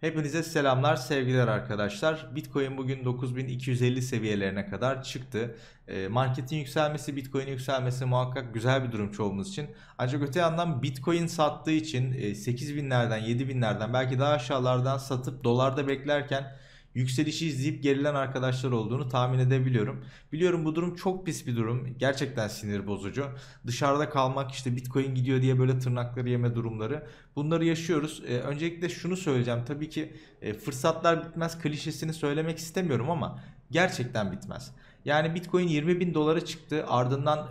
Hepinize selamlar, sevgiler arkadaşlar. Bitcoin bugün 9250 seviyelerine kadar çıktı. Ee, marketin yükselmesi, Bitcoinin yükselmesi muhakkak güzel bir durum çoğumuz için. Ancak öte yandan Bitcoin sattığı için 8000'lerden, e, 7000'lerden belki daha aşağılardan satıp dolarda beklerken yükselişi izleyip gerilen arkadaşlar olduğunu tahmin edebiliyorum. Biliyorum bu durum çok pis bir durum. Gerçekten sinir bozucu. Dışarıda kalmak işte Bitcoin gidiyor diye böyle tırnakları yeme durumları. Bunları yaşıyoruz. Ee, öncelikle şunu söyleyeceğim. Tabii ki e, fırsatlar bitmez klişesini söylemek istemiyorum ama gerçekten bitmez. Yani Bitcoin 20 bin dolara çıktı ardından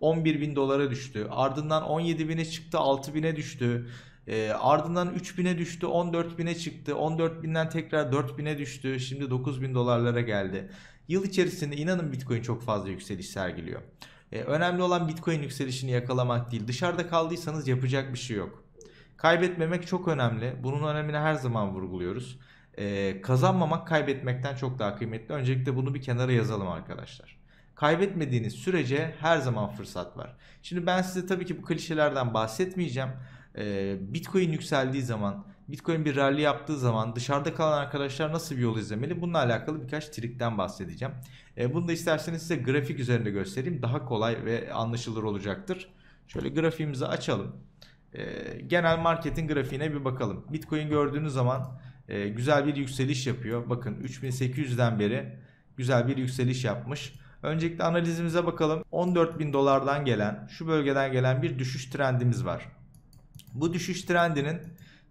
11 e, bin dolara düştü ardından 17 bine çıktı 6 bine düştü e, ardından 3000'e düştü 14.000'e çıktı 14.000'den tekrar 4.000'e düştü şimdi 9.000 dolarlara geldi. Yıl içerisinde inanın Bitcoin çok fazla yükseliş sergiliyor. E, önemli olan Bitcoin yükselişini yakalamak değil dışarıda kaldıysanız yapacak bir şey yok. Kaybetmemek çok önemli bunun önemini her zaman vurguluyoruz. E, kazanmamak kaybetmekten çok daha kıymetli öncelikle bunu bir kenara yazalım arkadaşlar kaybetmediğiniz sürece her zaman fırsat var. Şimdi ben size tabii ki bu klişelerden bahsetmeyeceğim e, Bitcoin yükseldiği zaman Bitcoin bir rally yaptığı zaman dışarıda kalan arkadaşlar nasıl bir yol izlemeli? Bununla alakalı birkaç trikten bahsedeceğim. E, bunu da isterseniz size grafik üzerinde göstereyim. Daha kolay ve anlaşılır olacaktır. Şöyle grafiğimizi açalım. E, genel marketin grafiğine bir bakalım. Bitcoin gördüğünüz zaman e, güzel bir yükseliş yapıyor. Bakın 3800'den beri güzel bir yükseliş yapmış. Öncelikle analizimize bakalım. 14.000 dolardan gelen, şu bölgeden gelen bir düşüş trendimiz var. Bu düşüş trendinin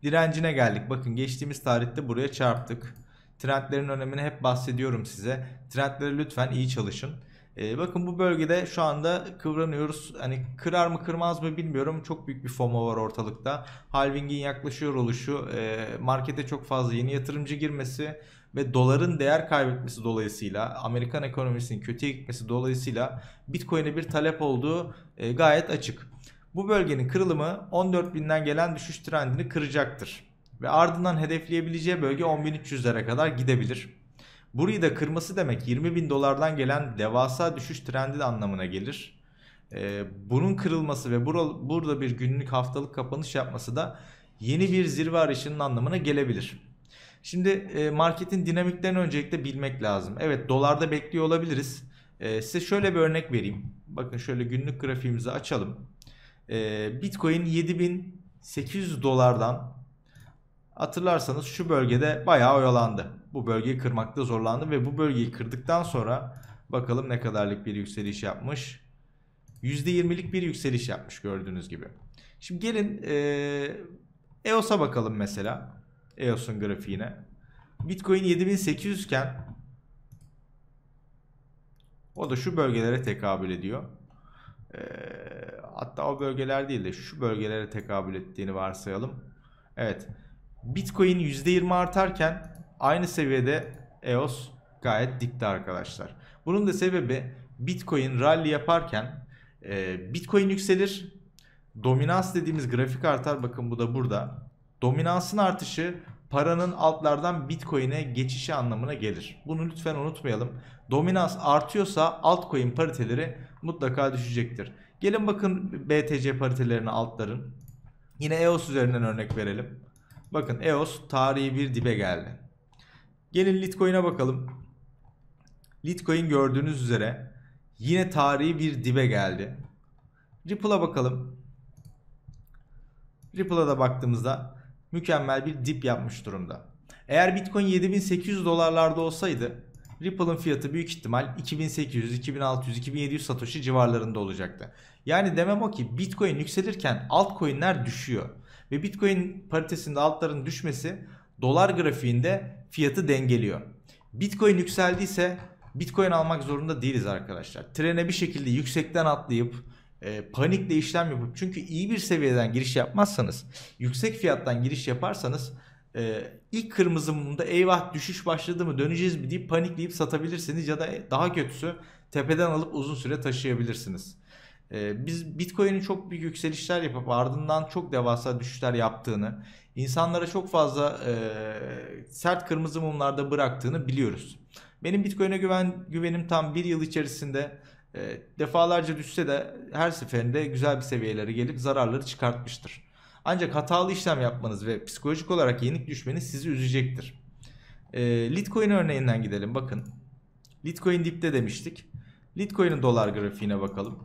direncine geldik. Bakın geçtiğimiz tarihte buraya çarptık. Trendlerin önemini hep bahsediyorum size. Trendlere lütfen iyi çalışın. Ee, bakın bu bölgede şu anda kıvranıyoruz. Hani kırar mı kırmaz mı bilmiyorum. Çok büyük bir FOMO var ortalıkta. Halving'in yaklaşıyor oluşu, e, markete çok fazla yeni yatırımcı girmesi ve doların değer kaybetmesi dolayısıyla Amerikan ekonomisinin kötüye gitmesi dolayısıyla Bitcoin'e bir talep olduğu e, gayet açık. Bu bölgenin kırılımı 14.000'den gelen düşüş trendini kıracaktır. Ve ardından hedefleyebileceği bölge 10.300'lere kadar gidebilir. Burayı da kırması demek 20.000 dolardan gelen devasa düşüş trendi de anlamına gelir. Ee, bunun kırılması ve burada bir günlük haftalık kapanış yapması da yeni bir zirve arayışının anlamına gelebilir. Şimdi e, marketin dinamiklerini öncelikle bilmek lazım. Evet dolarda bekliyor olabiliriz. Ee, size şöyle bir örnek vereyim. Bakın şöyle günlük grafiğimizi açalım e, Bitcoin 7800 dolardan hatırlarsanız şu bölgede bayağı oyalandı. Bu bölgeyi kırmakta zorlandı ve bu bölgeyi kırdıktan sonra bakalım ne kadarlık bir yükseliş yapmış. %20'lik bir yükseliş yapmış gördüğünüz gibi. Şimdi gelin e, EOS'a bakalım mesela. EOS'un grafiğine. Bitcoin 7800 iken o da şu bölgelere tekabül ediyor hatta o bölgeler değil de şu bölgelere tekabül ettiğini varsayalım. Evet. Bitcoin %20 artarken aynı seviyede EOS gayet dikti arkadaşlar. Bunun da sebebi Bitcoin rally yaparken e, Bitcoin yükselir. Dominans dediğimiz grafik artar. Bakın bu da burada. Dominansın artışı paranın altlardan bitcoin'e geçişi anlamına gelir. Bunu lütfen unutmayalım. Dominans artıyorsa altcoin pariteleri mutlaka düşecektir. Gelin bakın BTC paritelerini altların. Yine EOS üzerinden örnek verelim. Bakın EOS tarihi bir dibe geldi. Gelin Litecoin'e bakalım. Litecoin gördüğünüz üzere yine tarihi bir dibe geldi. Ripple'a bakalım. Ripple'a da baktığımızda mükemmel bir dip yapmış durumda. Eğer Bitcoin 7800 dolarlarda olsaydı Ripple'ın fiyatı büyük ihtimal 2800, 2600, 2700 satoshi civarlarında olacaktı. Yani demem o ki Bitcoin yükselirken altcoin'ler düşüyor. Ve Bitcoin paritesinde altların düşmesi dolar grafiğinde fiyatı dengeliyor. Bitcoin yükseldiyse Bitcoin almak zorunda değiliz arkadaşlar. Trene bir şekilde yüksekten atlayıp e, panikle hmm. işlem yapıp çünkü iyi bir seviyeden giriş yapmazsanız yüksek fiyattan giriş yaparsanız e, ilk kırmızı mumda eyvah düşüş başladı mı döneceğiz mi deyip panikleyip satabilirsiniz ya da daha kötüsü tepeden alıp uzun süre taşıyabilirsiniz. E, biz Bitcoin'in çok büyük yükselişler yapıp ardından çok devasa düşüşler yaptığını, insanlara çok fazla e, sert kırmızı mumlarda bıraktığını biliyoruz. Benim Bitcoin'e güven, güvenim tam bir yıl içerisinde ee, defalarca düşse de her seferinde güzel bir seviyelere gelip zararları çıkartmıştır. Ancak hatalı işlem yapmanız ve psikolojik olarak yenik düşmeniz sizi üzecektir. Ee, Litecoin örneğinden gidelim bakın. Litecoin dipte demiştik. Litecoin'in dolar grafiğine bakalım.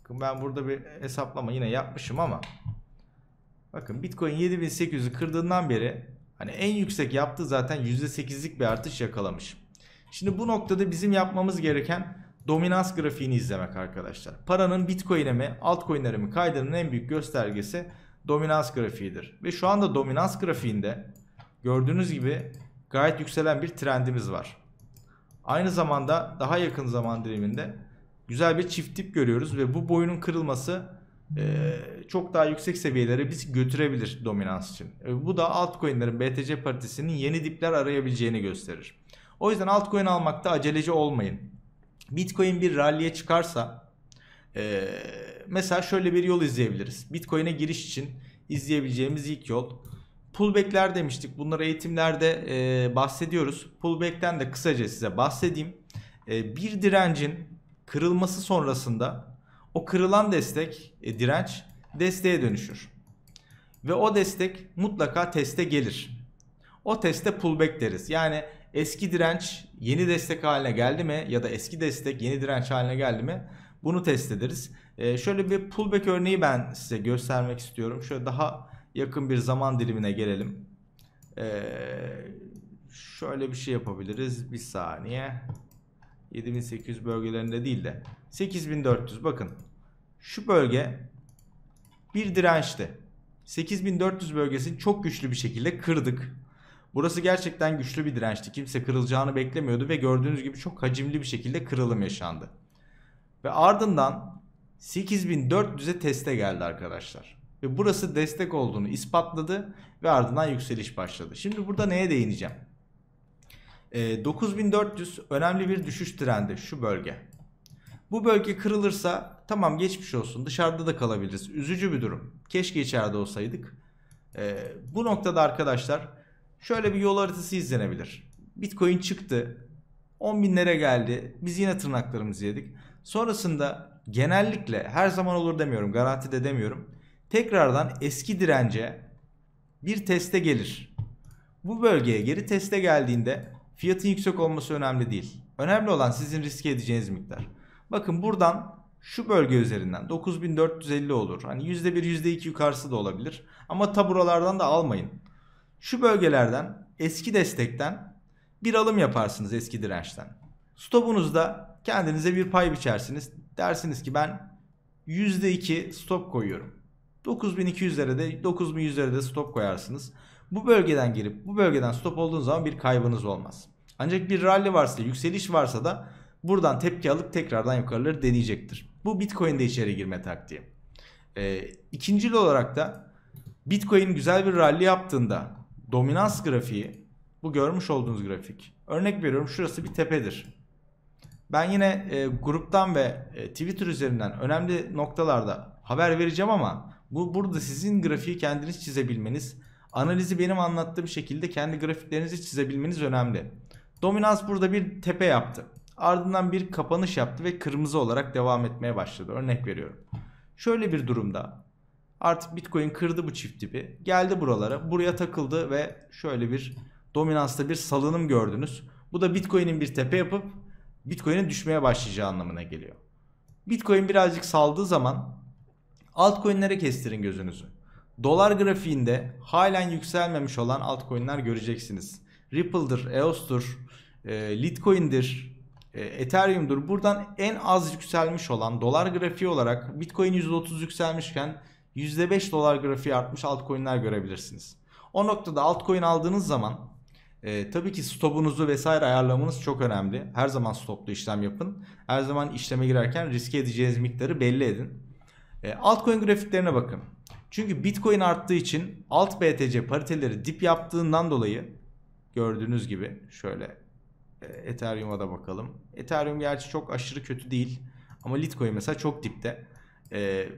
Bakın ben burada bir hesaplama yine yapmışım ama bakın Bitcoin 7800'ü kırdığından beri hani en yüksek yaptığı zaten %8'lik bir artış yakalamış. Şimdi bu noktada bizim yapmamız gereken dominans grafiğini izlemek arkadaşlar. Paranın bitcoin'e mi altcoin'lere mi kaydının en büyük göstergesi dominans grafiğidir. Ve şu anda dominans grafiğinde gördüğünüz gibi gayet yükselen bir trendimiz var. Aynı zamanda daha yakın zaman diliminde güzel bir çift dip görüyoruz ve bu boyunun kırılması e, çok daha yüksek seviyelere bizi götürebilir dominans için. E, bu da altcoin'lerin BTC paritesinin yeni dipler arayabileceğini gösterir. O yüzden altcoin almakta aceleci olmayın. Bitcoin bir rallye çıkarsa e, mesela şöyle bir yol izleyebiliriz. Bitcoin'e giriş için izleyebileceğimiz ilk yol pullback'ler demiştik. Bunları eğitimlerde e, bahsediyoruz. Pullback'ten de kısaca size bahsedeyim. E, bir direncin kırılması sonrasında o kırılan destek, e, direnç desteğe dönüşür. Ve o destek mutlaka teste gelir. O teste pullback deriz. Yani eski direnç yeni destek haline geldi mi ya da eski destek yeni direnç haline geldi mi bunu test ederiz. E, şöyle bir pullback örneği ben size göstermek istiyorum. Şöyle daha yakın bir zaman dilimine gelelim. E, şöyle bir şey yapabiliriz. Bir saniye. 7800 bölgelerinde değil de 8400 bakın. Şu bölge bir dirençti. 8400 bölgesini çok güçlü bir şekilde kırdık. Burası gerçekten güçlü bir dirençti. Kimse kırılacağını beklemiyordu ve gördüğünüz gibi çok hacimli bir şekilde kırılım yaşandı. Ve ardından 8400'e teste geldi arkadaşlar. Ve burası destek olduğunu ispatladı ve ardından yükseliş başladı. Şimdi burada neye değineceğim? E, ee, 9400 önemli bir düşüş trendi şu bölge. Bu bölge kırılırsa tamam geçmiş olsun dışarıda da kalabiliriz. Üzücü bir durum. Keşke içeride olsaydık. E, bu noktada arkadaşlar şöyle bir yol haritası izlenebilir. Bitcoin çıktı. 10 binlere geldi. Biz yine tırnaklarımızı yedik. Sonrasında genellikle her zaman olur demiyorum. Garanti de demiyorum. Tekrardan eski dirence bir teste gelir. Bu bölgeye geri teste geldiğinde fiyatın yüksek olması önemli değil. Önemli olan sizin riske edeceğiniz miktar. Bakın buradan şu bölge üzerinden 9450 olur. Hani %1 %2 yukarısı da olabilir. Ama ta da almayın. Şu bölgelerden eski destekten bir alım yaparsınız eski dirençten. Stopunuzda kendinize bir pay biçersiniz. Dersiniz ki ben %2 stop koyuyorum. 9200'lere de 9100'lere de stop koyarsınız. Bu bölgeden girip bu bölgeden stop olduğunuz zaman bir kaybınız olmaz. Ancak bir rally varsa yükseliş varsa da buradan tepki alıp tekrardan yukarıları deneyecektir. Bu Bitcoin'de içeri girme taktiği. Ee, ikincil olarak da Bitcoin güzel bir rally yaptığında dominans grafiği bu görmüş olduğunuz grafik. Örnek veriyorum şurası bir tepedir. Ben yine e, gruptan ve e, Twitter üzerinden önemli noktalarda haber vereceğim ama bu burada sizin grafiği kendiniz çizebilmeniz, analizi benim anlattığım şekilde kendi grafiklerinizi çizebilmeniz önemli. Dominans burada bir tepe yaptı. Ardından bir kapanış yaptı ve kırmızı olarak devam etmeye başladı. Örnek veriyorum. Şöyle bir durumda Artık Bitcoin kırdı bu çift dibi. Geldi buralara. Buraya takıldı ve şöyle bir dominansta bir salınım gördünüz. Bu da Bitcoin'in bir tepe yapıp Bitcoin'in düşmeye başlayacağı anlamına geliyor. Bitcoin birazcık saldığı zaman altcoin'lere kestirin gözünüzü. Dolar grafiğinde halen yükselmemiş olan altcoin'ler göreceksiniz. Ripple'dır, EOS'tur, e, Litecoin'dir, e, Ethereum'dur. Buradan en az yükselmiş olan dolar grafiği olarak Bitcoin %30 yükselmişken %5 dolar grafiği artmış altcoin'ler görebilirsiniz. O noktada altcoin aldığınız zaman e, tabii ki stopunuzu vesaire ayarlamanız çok önemli. Her zaman stoplu işlem yapın. Her zaman işleme girerken riske edeceğiniz miktarı belli edin. E, altcoin grafiklerine bakın. Çünkü Bitcoin arttığı için alt BTC pariteleri dip yaptığından dolayı gördüğünüz gibi şöyle e, Ethereum'a da bakalım. Ethereum gerçi çok aşırı kötü değil ama Litecoin mesela çok dipte. E,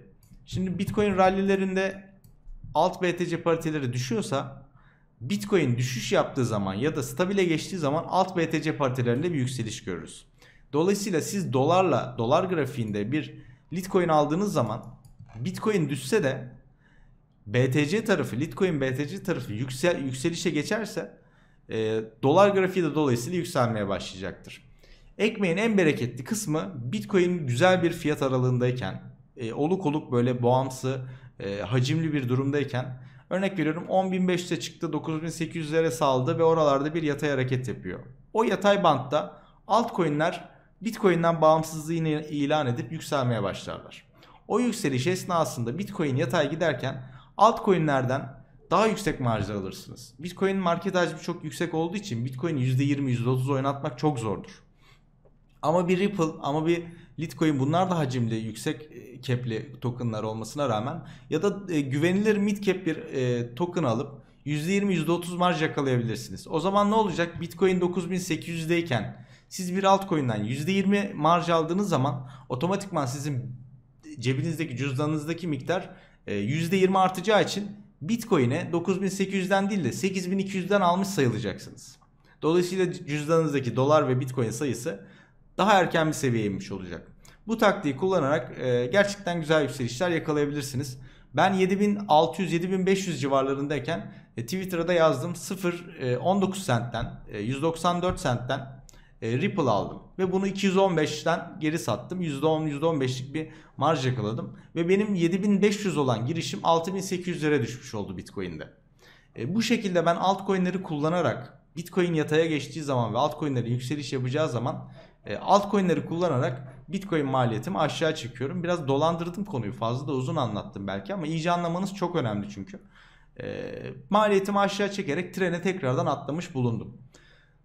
Şimdi Bitcoin rallilerinde alt BTC pariteleri düşüyorsa Bitcoin düşüş yaptığı zaman ya da stabile geçtiği zaman alt BTC paritelerinde bir yükseliş görürüz. Dolayısıyla siz dolarla dolar grafiğinde bir Litecoin aldığınız zaman Bitcoin düşse de BTC tarafı, Litecoin BTC tarafı yüksel, yükselişe geçerse e, dolar grafiği de dolayısıyla yükselmeye başlayacaktır. Ekmeğin en bereketli kısmı Bitcoin güzel bir fiyat aralığındayken e, oluk oluk böyle boğamsı e, hacimli bir durumdayken örnek veriyorum 10.500'e çıktı 9.800'lere saldı ve oralarda bir yatay hareket yapıyor. O yatay bantta altcoin'ler Bitcoin'den bağımsızlığını ilan edip yükselmeye başlarlar. O yükseliş esnasında Bitcoin yatay giderken altcoin'lerden daha yüksek marjlar alırsınız. Bitcoin market hacmi çok yüksek olduğu için Bitcoin %20-%30 oynatmak çok zordur. Ama bir Ripple ama bir Litecoin bunlar da hacimli yüksek kepli tokenlar olmasına rağmen ya da e, güvenilir mid cap bir e, token alıp %20 %30 marj yakalayabilirsiniz. O zaman ne olacak? Bitcoin 9800'deyken siz bir altcoin'den %20 marj aldığınız zaman otomatikman sizin cebinizdeki cüzdanınızdaki miktar %20 e, artacağı için Bitcoin'e 9800'den değil de 8200'den almış sayılacaksınız. Dolayısıyla cüzdanınızdaki dolar ve Bitcoin sayısı daha erken bir seviyeye inmiş olacak. Bu taktiği kullanarak e, gerçekten güzel yükselişler yakalayabilirsiniz. Ben 7600-7500 civarlarındayken e, Twitter'da yazdım 0.19 e, sentten e, 194 sentten e, Ripple aldım ve bunu 215'ten geri sattım. %10-%15'lik bir marj yakaladım ve benim 7500 olan girişim 6800'lere düşmüş oldu Bitcoin'de. E, bu şekilde ben altcoin'leri kullanarak Bitcoin yataya geçtiği zaman ve altcoin'lerin yükseliş yapacağı zaman e, altcoin'leri kullanarak Bitcoin maliyetimi aşağı çekiyorum. Biraz dolandırdım konuyu fazla da uzun anlattım belki ama iyice anlamanız çok önemli çünkü. E, maliyetimi aşağı çekerek trene tekrardan atlamış bulundum.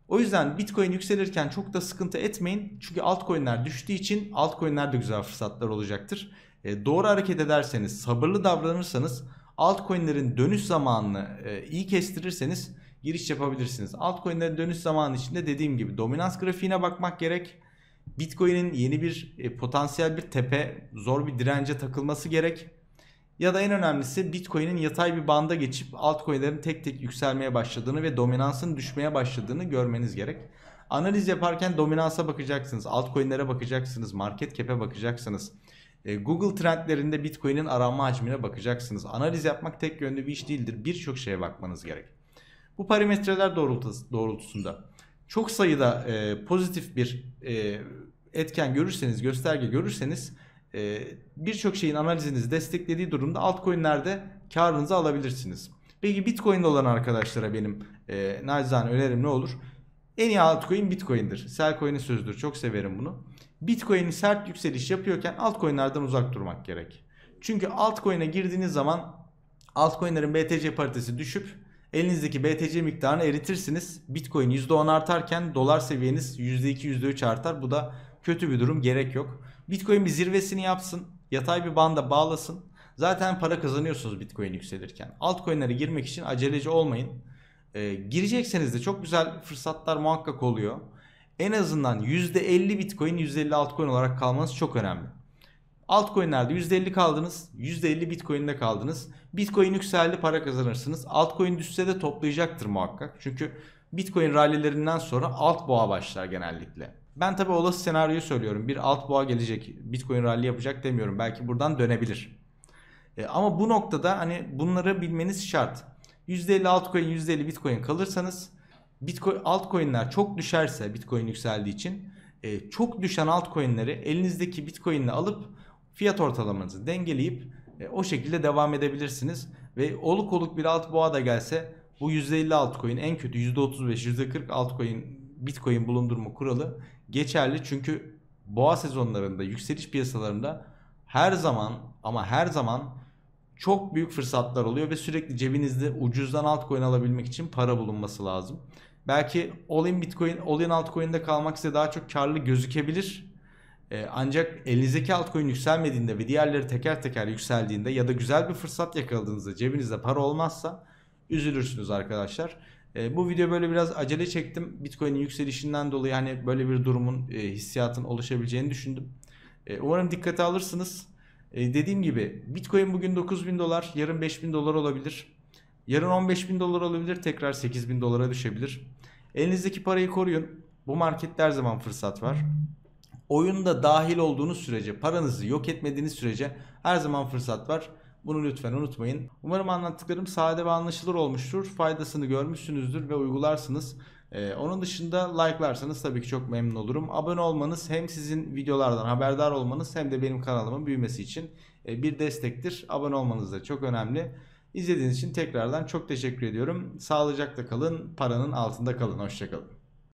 O yüzden Bitcoin yükselirken çok da sıkıntı etmeyin. Çünkü altcoin'ler düştüğü için altcoin'ler de güzel fırsatlar olacaktır. E, doğru hareket ederseniz, sabırlı davranırsanız, altcoin'lerin dönüş zamanını e, iyi kestirirseniz giriş yapabilirsiniz. Altcoin'lere dönüş zamanı içinde dediğim gibi dominans grafiğine bakmak gerek. Bitcoin'in yeni bir e, potansiyel bir tepe, zor bir dirence takılması gerek. Ya da en önemlisi Bitcoin'in yatay bir banda geçip altcoin'lerin tek tek yükselmeye başladığını ve dominansın düşmeye başladığını görmeniz gerek. Analiz yaparken dominansa bakacaksınız, altcoin'lere bakacaksınız, market cap'e bakacaksınız. E, Google trendlerinde Bitcoin'in aranma hacmine bakacaksınız. Analiz yapmak tek yönlü bir iş değildir. Birçok şeye bakmanız gerek. Bu parametreler doğrultusunda çok sayıda e, pozitif bir e, etken görürseniz, gösterge görürseniz e, birçok şeyin analizinizi desteklediği durumda altcoin'lerde karınızı alabilirsiniz. Peki Bitcoin'de olan arkadaşlara benim e, nacizane önerim ne olur? En iyi altcoin Bitcoin'dir. Selcoin'in sözüdür. Çok severim bunu. Bitcoin'in sert yükseliş yapıyorken altcoin'lerden uzak durmak gerek. Çünkü altcoin'e girdiğiniz zaman altcoin'lerin BTC paritesi düşüp Elinizdeki BTC miktarını eritirsiniz. Bitcoin %10 artarken dolar seviyeniz %2 %3 artar. Bu da kötü bir durum gerek yok. Bitcoin bir zirvesini yapsın. Yatay bir banda bağlasın. Zaten para kazanıyorsunuz Bitcoin yükselirken. Altcoin'lere girmek için aceleci olmayın. Ee, girecekseniz de çok güzel fırsatlar muhakkak oluyor. En azından %50 Bitcoin %50 altcoin olarak kalmanız çok önemli. Altcoin'lerde %50 kaldınız, %50 Bitcoin'de kaldınız. Bitcoin yükseldi para kazanırsınız. Altcoin düşse de toplayacaktır muhakkak. Çünkü Bitcoin rallilerinden sonra alt boğa başlar genellikle. Ben tabi olası senaryoyu söylüyorum. Bir alt boğa gelecek, Bitcoin rally yapacak demiyorum. Belki buradan dönebilir. E, ama bu noktada hani bunları bilmeniz şart. %50 altcoin, %50 Bitcoin kalırsanız Bitcoin altcoin'ler çok düşerse Bitcoin yükseldiği için e, çok düşen altcoin'leri elinizdeki Bitcoin'le alıp fiyat ortalamanızı dengeleyip e, o şekilde devam edebilirsiniz. Ve oluk oluk bir alt boğa da gelse bu %50 altcoin en kötü %35 %40 altcoin bitcoin bulundurma kuralı geçerli. Çünkü boğa sezonlarında yükseliş piyasalarında her zaman ama her zaman çok büyük fırsatlar oluyor ve sürekli cebinizde ucuzdan altcoin alabilmek için para bulunması lazım. Belki all in bitcoin, all in altcoin'de kalmak size daha çok karlı gözükebilir. E, ancak elinizdeki altcoin yükselmediğinde ve diğerleri teker teker yükseldiğinde ya da güzel bir fırsat yakaladığınızda cebinizde para olmazsa üzülürsünüz arkadaşlar. E, bu video böyle biraz acele çektim. Bitcoin'in yükselişinden dolayı hani böyle bir durumun e, hissiyatın oluşabileceğini düşündüm. umarım dikkate alırsınız. dediğim gibi Bitcoin bugün 9000 dolar, yarın 5000 dolar olabilir. Yarın 15000 dolar olabilir, tekrar 8000 dolara düşebilir. Elinizdeki parayı koruyun. Bu markette her zaman fırsat var oyunda dahil olduğunuz sürece, paranızı yok etmediğiniz sürece her zaman fırsat var. Bunu lütfen unutmayın. Umarım anlattıklarım sade ve anlaşılır olmuştur. Faydasını görmüşsünüzdür ve uygularsınız. Ee, onun dışında like'larsanız tabii ki çok memnun olurum. Abone olmanız hem sizin videolardan haberdar olmanız hem de benim kanalımın büyümesi için e, bir destektir. Abone olmanız da çok önemli. İzlediğiniz için tekrardan çok teşekkür ediyorum. Sağlıcakla kalın, paranın altında kalın. Hoşçakalın.